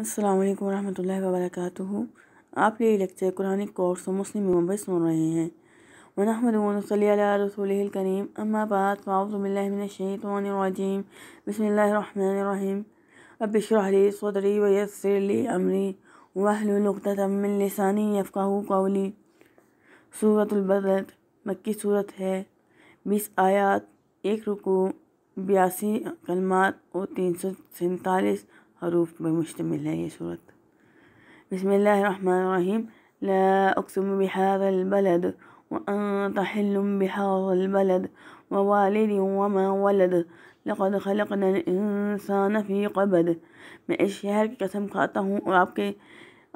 अस्सलाम वालेकुम रहमतुल्लाहि व आप ये lecture Quranic course Muslim Mumbai सुन रहे हैं वनहमदल करीम अम्मा बाद फ़ाउज़बिल्लिनशैतवानरजीम बसमीम अबशरली सदरी वयसरली अमरी वाहलतमिन लसानी कौली सूरतुल्बदत मक्की सूरत है बीस आयात एक रुकू बयासी कलमात और तीन सौ सैंतालीस حروف بمشتمل هذه سورة بسم الله الرحمن الرحيم لا أقسم بهذا البلد وأنت حل بهذا البلد ووالد وما ولد لقد خلقنا الإنسان في قبد ما إشهر قسم خاطة هون آپ کے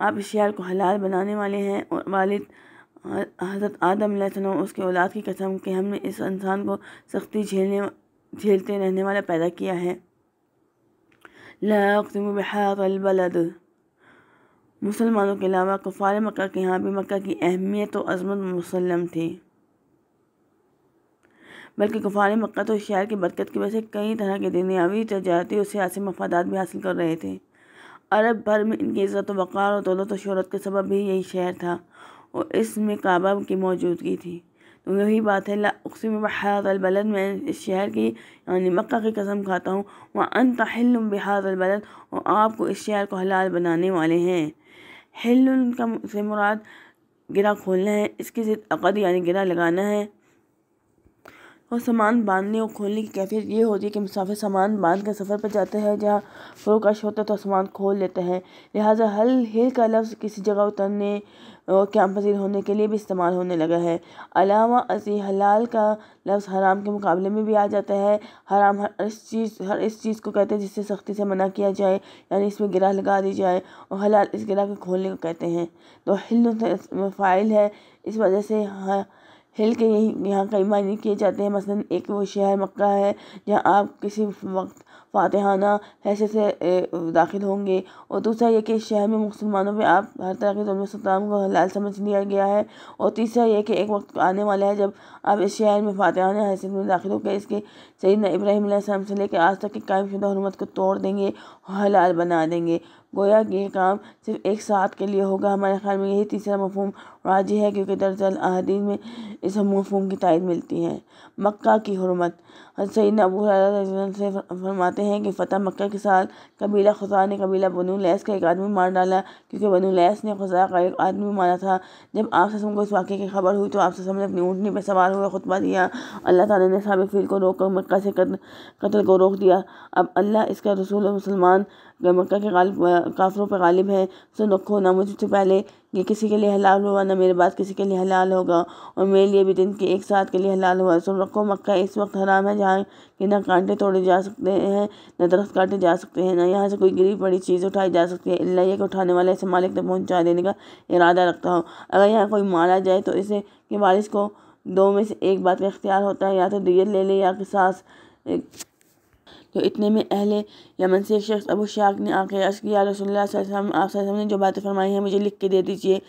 آپ کو حلال بنانے والے ہیں اور والد حضرت آدم علیہ السلام اس کے اولاد کی قسم کہ ہم نے اس انسان کو سختی جھیلتے رہنے والا پیدا کیا ہے ला अकसम मुसलमानों के अलावा कुफार मक्का के यहाँ भी मक्का की अहमियत तो अजमत मुसलम थी बल्कि कुफार मक्का तो शहर की बरकत की वजह से कई तरह के दुनियावी तजारती और सियासी मफादा भी हासिल कर रहे थे अरब भर में इनकी इज़्ज़त वक़ार और दौलत और शहरत के सबब भी यही शहर था और इसमें काबा की मौजूदगी थी वही बात है ला में बहाद अलबलद मैं इस शहर की यानी मक्का की कसम खाता हूँ वह अन तहल बहाद अलबलद और आपको इस शहर को हलाल बनाने वाले हैं हिल का से मुराद गिरा खोलना है इसकी ज़िद अकद यानी गिरा लगाना है और सामान बांधने और खोलने की कैफियत ये होती है कि मुसाफिर सामान बांध कर सफ़र पर जाते हैं जहाँ फ्रोकश होता है तो सामान खोल लेते हैं लिहाजा हल हिल का लफ्ज़ किसी जगह उतरने और क्या पसीर होने के लिए भी इस्तेमाल होने लगा है अलावा असी हलाल का लफ्ज़ हराम के मुकाबले में भी आ जाता है हराम हर इस चीज़ हर इस चीज़ को कहते हैं जिससे सख्ती से मना किया जाए यानी इसमें गिरा लगा दी जाए और हलाल इस गिरा को खोलने को कहते हैं तो हिल तो फ़ाइल है इस वजह से हाँ हिल के यही यहाँ कई मायने किए जाते हैं मसलन एक वो शहर मक्का है जहाँ आप किसी वक्त फातहाना हैसियत से दाखिल होंगे और दूसरा यह कि इस शहर में मुसलमानों में आप हर तरह के जुल्म को हलाल समझ लिया गया है और तीसरा यह कि एक वक्त आने वाला है जब आप इस शहर में फातहाना हैसियत में दाखिल होकर इसके सही इब्राहिम से लेकर आज तक की कायम शुदा हरमत को तोड़ देंगे हलाल बना देंगे गोया कि ये काम सिर्फ एक साथ के लिए होगा हमारे ख्याल में यही तीसरा मफहम राज है क्योंकि दरअसल अहदीन में इस मफहम की तायद मिलती है मक्का की हरमत सैन अबू से फरमाते हैं कि फ़तेह मक्का के साथ कबीला खुजा ने कबीला बनु लैस का एक आदमी मार डाला क्योंकि बनु लैस ने खुजा का एक आदमी मारा था जब आप ससम को इस वाक़े की खबर हुई तो आप ससम ने अपनी ऊँटनी पर सवार हुआ खुतबा दिया अल्लाह ताली ने साहब फील को रोक कर मक्का से कत्ल को रोक दिया अब अल्लाह इसका रसूल और मुसलमान मक्का के गालिब काफ़रों पर गालिब है सुन रखो ना मुझसे पहले ये किसी के लिए हलाल हुआ ना मेरे बाद किसी के लिए हलाल होगा और मेरे लिए भी दिन के एक साथ के लिए हलाल हुआ सुन रखो तो मक्का इस वक्त हराम है जहाँ कि ना कांटे तोड़े जा सकते हैं ना दरख्त काटे जा सकते हैं ना यहाँ से कोई गिरी पड़ी चीज़ उठाई जा सकती है अल्लाह ये उठाने वाले ऐसे मालिक तक पहुँचा देने का इरादा रखता हो अगर यहाँ कोई मारा जाए तो इसे कि बारिश को दो में से एक बात का इख्तियार होता है या तो दियर ले ले या सास तो इतने में अहले यमन से एक शख्स अबू शाख ने आके अर्ज़ किया रसोल्ला आप ने जो बातें फरमाई हैं मुझे लिख के दे दीजिए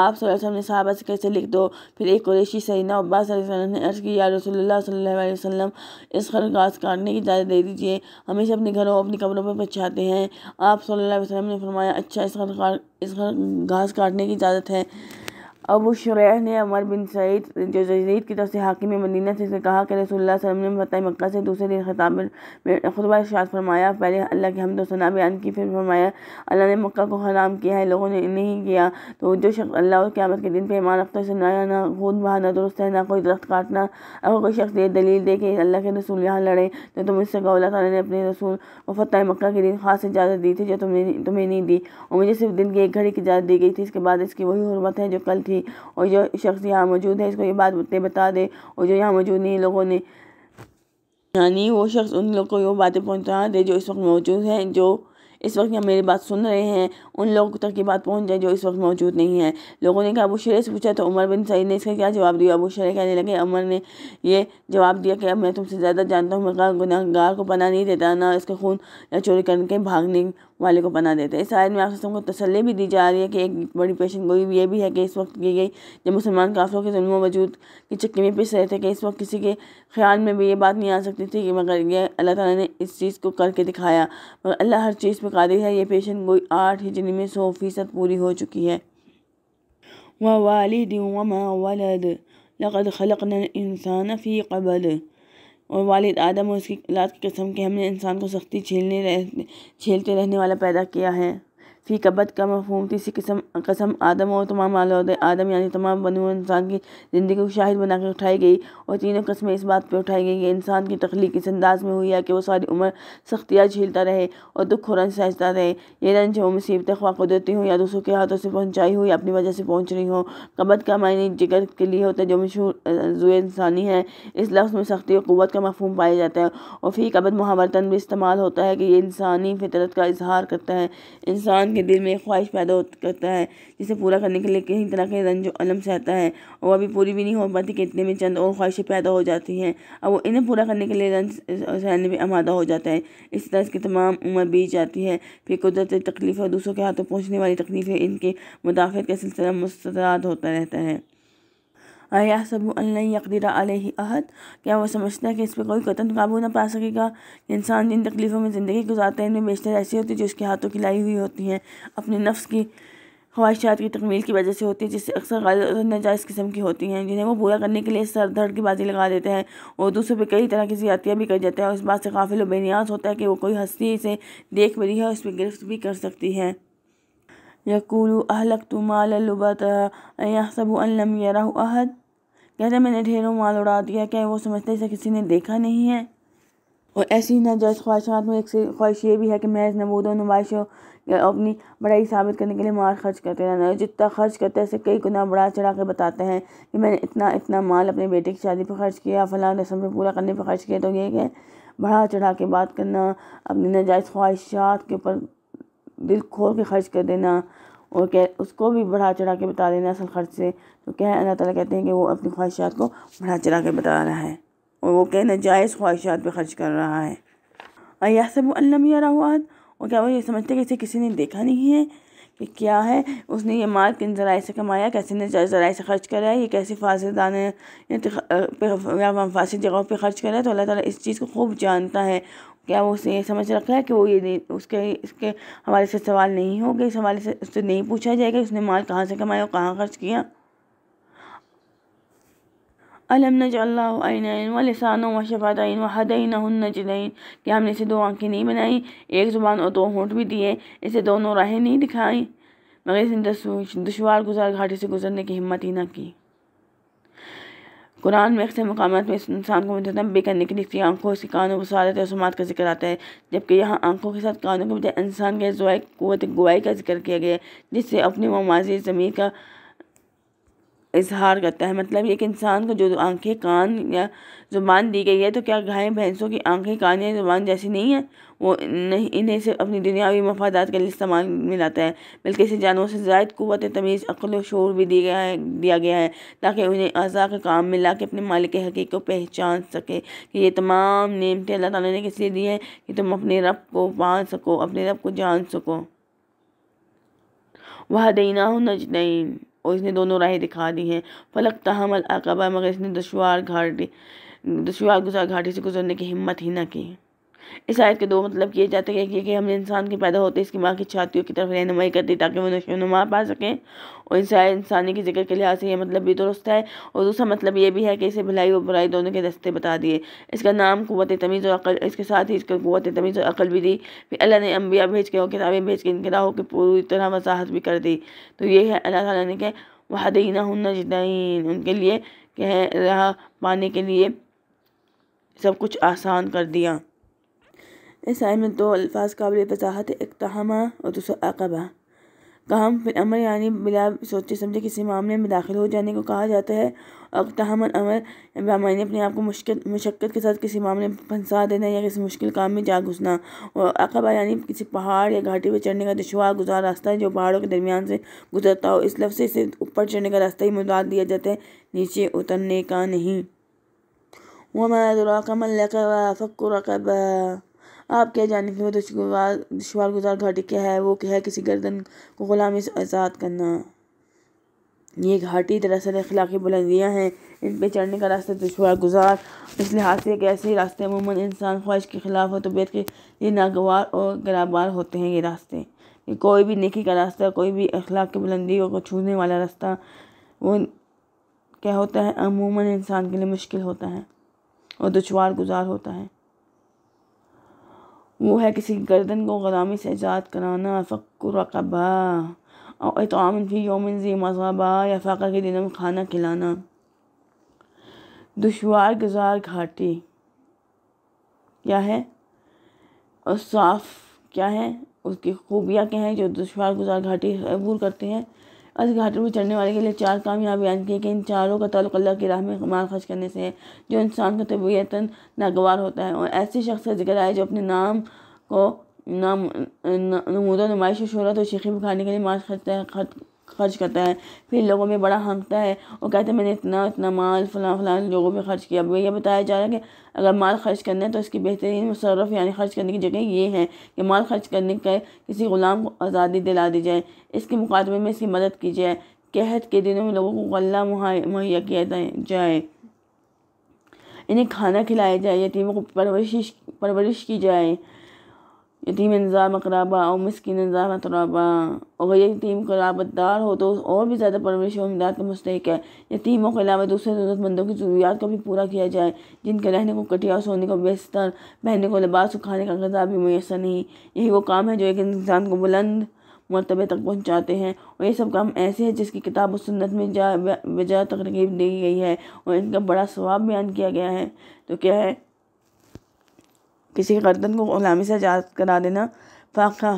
आप सल्लम ने साहबा से कैसे लिख दो फिर एक कुरेशी सैना अब्बास ने अर्ज़ किया रसोल्ला इस इस घास काटने की इजाज़त दे दीजिए हमेशा अपने घरों अपनी कमरों पर पहुँचाते हैं आप वसलम ने फरमाया अच्छा इस खर इस खर घास काटने की इजाज़त है अबू शुरह ने अमर बिन सईद जजीद की तरफ से हाकिम मदीना से कहा कि रसूल सलम ने फ़तः मक्का से दूसरे दिन खताब में खुदबा शाद फरमाया पहले अल्लाह के हमद सना बयान की फिर फरमाया अल्लाह ने मक्का को हराम किया है लोगों ने नहीं किया तो जो शख्स अल्लाह और क्यामत के दिन पर ईमान रखता है ना ना खून बहाना दुरुस्त है ना कोई दरख्त काटना अगर कोई शख्स ये दलील दे कि अल्लाह के रसूल यहाँ लड़े तो तुम इससे कहो अल्लाह ने अपने रसूल व फतह मक्का के दिन खास इजाज़त दी थी जो तुमने तुम्हें नहीं दी और मुझे सिर्फ दिन की एक घड़ी की इजाज़त दी गई थी इसके बाद इसकी वही हरमत है जो कल थी थी और जो शख्स यहाँ मौजूद है इसको ये बात मुझे बता दे और जो यहाँ मौजूद नहीं लोगों ने यानी वो शख्स उन लोग को वो बातें पहुँचा दे जो इस वक्त मौजूद हैं जो इस वक्त यहाँ मेरी बात सुन रहे हैं उन लोगों तक की बात पहुँच जाए जो इस वक्त मौजूद नहीं है लोगों ने कहा अबू शेर से पूछा तो उमर बिन सईद ने इसका क्या जवाब दिया अबू शेर कहने लगे उमर ने ये जवाब दिया कि अब मैं तुमसे ज़्यादा जानता हूँ मैं गुनागार को पना नहीं देता ना इसका खून या चोरी करके भागने वाले को बना देते हैं इस आयत में आप सबको तसली भी दी जा रही है कि एक बड़ी पेशन गोई ये भी है कि इस वक्त की गई जब मुसलमान काफ़ों के जुल्म वजूद की चक्की में पिस रहे थे कि इस वक्त किसी के ख्याल में भी ये बात नहीं आ सकती थी कि मगर यह अल्लाह ताला ने इस चीज़ को करके दिखाया मगर अल्लाह हर चीज़ पर कादिर है ये पेशन गोई आठ जिन में सौ फीसद पूरी हो चुकी है व वालद वमा वलद लक़द खलक़ना इंसान फ़ी कबल और वालिद आदम और उसकी औलाद की कसम के हमने इंसान को सख्ती झेलने रह झेलते रहने वाला पैदा किया है फ़ी कबत का मफहम तीसरी किस्म कसम आदम और तमाम आलोद आदम यानी तमाम बनु इंसान की ज़िंदगी को शाहिद बनाकर उठाई गई और तीनों कस्में इस बात पर उठाई गई कि इंसान की तख्लीक इस अंदाज में हुई है कि वो सारी उम्र सख्तियाँ झेलता रहे और दुख खुरन सहजता रहे ये रंज हो मुसीबतें ख्वा देती हूँ या दूसरों के हाथों से पहुँचाई हुई अपनी वजह से पहुँच रही हूँ कबत का मायने जिगर के लिए होता है जो मशहूर जो इंसानी है इस लफ्ज़ में सख्ती और क़वत का मफहम पाया जाता है और फ़ी कबत महावरतन भी इस्तेमाल होता है कि ये इंसानी फितरत का इजहार करता है इंसान के दिल में एक ख्वाहिश पैदा करता है जिसे पूरा करने के लिए कई तरह के रंज अलम सहता है और अभी पूरी भी नहीं हो पाती कि इतने में चंद और ख्वाहिशें पैदा हो जाती हैं और वो इन्हें पूरा करने के लिए रंज सहने में आमादा हो जाता है इस तरह इसकी तमाम उम्र बीत जाती है फिर कुदरत तकलीफ़ और दूसरों के हाथों पहुँचने वाली तकलीफ़ें इनके मुदाफ़त का सिलसिला मुस्तरद होता रहता है यासब यकदीर अलही अहद क्या वो समझता है कि इस पर कोई कतन काबू ना पा सकेगा इंसान जिन तकलीफ़ों में ज़िंदगी गुजारता है इनमें बेशतर ऐसी होती है जो उसके हाथों की लाई हुई होती हैं अपने नफ्स की ख्वाहिशात की तकमील की वजह से होती है जिससे अक्सर गलत किस्म की होती हैं जिन्हें वो पूरा करने के लिए सर दर्द की बाजी लगा देते हैं और दूसरों पर कई तरह की ज्यादतियाँ भी कर जाते हैं और इस बात से काफिल बेनियाज होता है कि वो कोई हस्ती से देख भी रही है और उस पर गिरफ्त भी कर सकती है यकुलु अहलक तो माल लुबत सब अन लम यरा अहद कहते मैंने ढेरों माल उड़ा दिया क्या वो समझते इसे किसी ने देखा नहीं है और ऐसी ही नाजायज़ ख्वाहिशात में एक ख्वाहिश ये भी है कि महज नमूदों नुमाइशों अपनी बड़ाई साबित करने के लिए माल खर्च करते रहना जितना खर्च करते हैं ऐसे कई गुना बढ़ा चढ़ा के बताते हैं कि मैंने इतना इतना माल अपने बेटे की शादी पर खर्च किया फलां रस्म पर पूरा करने पर खर्च किया तो ये है बढ़ा चढ़ा के बात करना अपनी नाजायज़ ख्वाहिशात के ऊपर दिल खोल के खर्च कर देना और कह उसको भी बढ़ा चढ़ा के बता देना असल खर्च से तो क्या है अल्लाह ताला कहते हैं कि वो अपनी ख्वाहिशात को बढ़ा चढ़ा के बता रहा है और वो कहना जायज़ ख्वाहिशात पर खर्च कर रहा है यह सब अल्लम रवाद और क्या वो ये समझते हैं कि इसे किसी ने देखा नहीं है कि क्या है उसने ये माल किन ज़राए से कमाया कैसे ने ज़राए से खर्च करा है ये कैसे फासदाना फासद जगहों पर खर्च करा है तो अल्लाह ताला इस चीज़ को खूब जानता है क्या वो ये समझ रखा है कि वो ये उसके इसके हवाले से सवाल नहीं होगा इस हवाले से उससे नहीं पूछा जाएगा उसने माल कहाँ से कमाया और कहाँ खर्च किया अलम नजल्लाइन व शफातन व हदैन हजदैन क्या हमने इसे दो आंखें नहीं बनाई एक ज़ुबान और दो होंठ भी दिए इसे दोनों राहें नहीं दिखाई मगर इसने दुशवार गुजार घाटी से गुजरने की हिम्मत ही ना की कुरान में अक्सर मकाम में इंसान को मुतनबे करने के लिए इसकी आंखों उसकी कानों वसारत और समात का जिक्र आता है जबकि यहाँ आंखों के साथ कानों के बजाय इंसान के जवाए कुत गुआई का जिक्र किया गया है जिससे अपने व माजी ज़मीर का इजहार करता है मतलब एक इंसान को जो आंखें कान या ज़ुबान दी गई है तो क्या गायें भैंसों की आंखें कान या ज़ुबान जैसी नहीं है वो नहीं इन्हें सिर्फ अपनी दुनियावी मफादात के लिए इस्तेमाल में लाता है बल्कि इसे जानवरों से जायद कुत तमीज़ अकल व शोर भी दिया गया है दिया गया है ताकि उन्हें अज़ा का काम में ला के अपने मालिक हकीक को पहचान सके कि ये तमाम नियमते अल्लाह ताला ने किस लिए दी हैं कि तुम अपने रब को पा सको अपने रब को जान सको वह देना हो नजदीन और इसने दोनों राहें दिखा दी हैं फलक तहमल अकबा मगर इसने दुशवार घाटी दुशवार गुजार घाटी से गुजरने की हिम्मत ही ना की इस आयत के दो मतलब किए जाते हैं कि, कि हमने इंसान के पैदा होते इसकी माँ की छातियों की तरफ रहनुमाई कर दी ताकि नशो नुमा पा सकें और आयत इंसानी के जिक्र के लिहाज से यह मतलब भी दुरुस्त है और दूसरा मतलब ये भी है कि इसे भलाई और बुराई दोनों के दस्ते बता दिए इसका नाम कुत तमीज़ और अकल इसके साथ ही इसका कुत तमीज़ और अकल भी दी फिर अल्लाह ने अम्बिया भेज के और किताबें भेज के इनके राहों की पूरी तरह वजाहत भी कर दी तो ये है अल्लाह ताला ने कहा वहदीना हन्ना उनके लिए कह रहा पाने के लिए सब कुछ आसान कर दिया में दो अल्फाज काबिल वजाहत इकतहमा और दूसरा अकबा काम फिर अमर यानी बिला सोचे समझे किसी मामले में दाखिल हो जाने को कहा जाता है और तहमन अमर यानी अपने आप को मुश्किल मशक्क़त के साथ किसी मामले में फंसा देना या किसी मुश्किल काम में जा घुसना और अकबा यानी किसी पहाड़ या घाटी पर चढ़ने का दुशवार गुजार रास्ता है जो पहाड़ों के दरमियान से गुजरता हो इस लफ्ज़ से इसे ऊपर चढ़ने का रास्ता ही मुदाद दिया जाता है नीचे उतरने का नहीं वमा दुराकमल फक् रकबा आप क्या जाने के वो दुशवार गुजार घाटी क्या है वो क्या है किसी गर्दन को गुलामी से आज़ाद करना ये घाटी दरअसल अखलाकी बुलंदियाँ हैं इन पर चढ़ने का रास्ता दुशवार गुजार इस लिहाज से एक ऐसे रास्ते अमूमन इंसान ख्वाहिश के ख़िलाफ़ हो तबीयत के लिए नागवार और गराबार होते हैं ये रास्ते ये कोई भी नेकी का रास्ता कोई भी अखलाक की बुलंदी को छूने वाला रास्ता वो क्या होता है अमूमन इंसान के लिए मुश्किल होता है और दुशवार गुजार होता है वो है किसी गर्दन को ग़ुलामी से आज़ाद कराना फ़क्र और तमाम फी योमिन जी मजहबा या फ़ाका के दिनों में खाना खिलाना दुशवार गुजार घाटी क्या है और साफ़ क्या है उसकी खूबियाँ क्या हैं जो दुशवार गुजार घाटी अबूर करते हैं अस घाटों में चढ़ने वाले के लिए चार कामयाब बयान किए कि इन चारों का तल्ल अल्लाह की राह में माल खर्च करने से है जो इंसान का तबीयता नागवार होता है और ऐसे शख्स का जिक्र आए जो अपने नाम को नाम नमूदा नुमाइश शहरत और शिखी बिखाने के लिए माल खर्च खर्च खर्च करता है फिर लोगों में बड़ा हंकता है और कहते हैं मैंने इतना इतना माल फलां फलां लोगों में खर्च किया अब यह बताया जा रहा है कि अगर माल खर्च करना है तो इसकी बेहतरीन मसरफ यानी खर्च करने की जगह ये है कि माल खर्च करने का किसी ग़ुलाम को आज़ादी दिला दी जाए इसके मुकाबले में इसकी मदद की जाए कहत के दिनों में लोगों को गला मुहैया किया जाए इन्हें खाना खिलाया जाए यतीमों को परवरिश परवरिश की जाए यतीम ज़ाम कराबा और मस्किन ज़ाम तराबा और अगर यतीम कराबतदार हो तो और भी ज़्यादा परवरिश और इमदाद का मुस्तक है यतीमों के अलावा दूसरे ज़रूरतमंदों की ज़रूरियात को भी पूरा किया जाए जिनके रहने को कटिया और सोने को बेस्तर पहनने को लिबास और खाने का गजा भी मैसर नहीं यही वो काम है जो एक इंसान को बुलंद मरतबे तक पहुँचाते हैं और ये सब काम ऐसे हैं जिसकी किताब सन्नत सुन्नत में जा बजा तकरीब दी गई है और इनका बड़ा स्वाब बयान किया गया है तो क्या है किसी के गर्दन को गुलामी से आज़ाद करा देना फाखा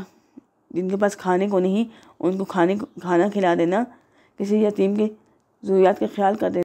जिनके पास खाने को नहीं उनको खाने को खाना खिला देना किसी यतीम के ज़रूरियात का ख्याल कर देना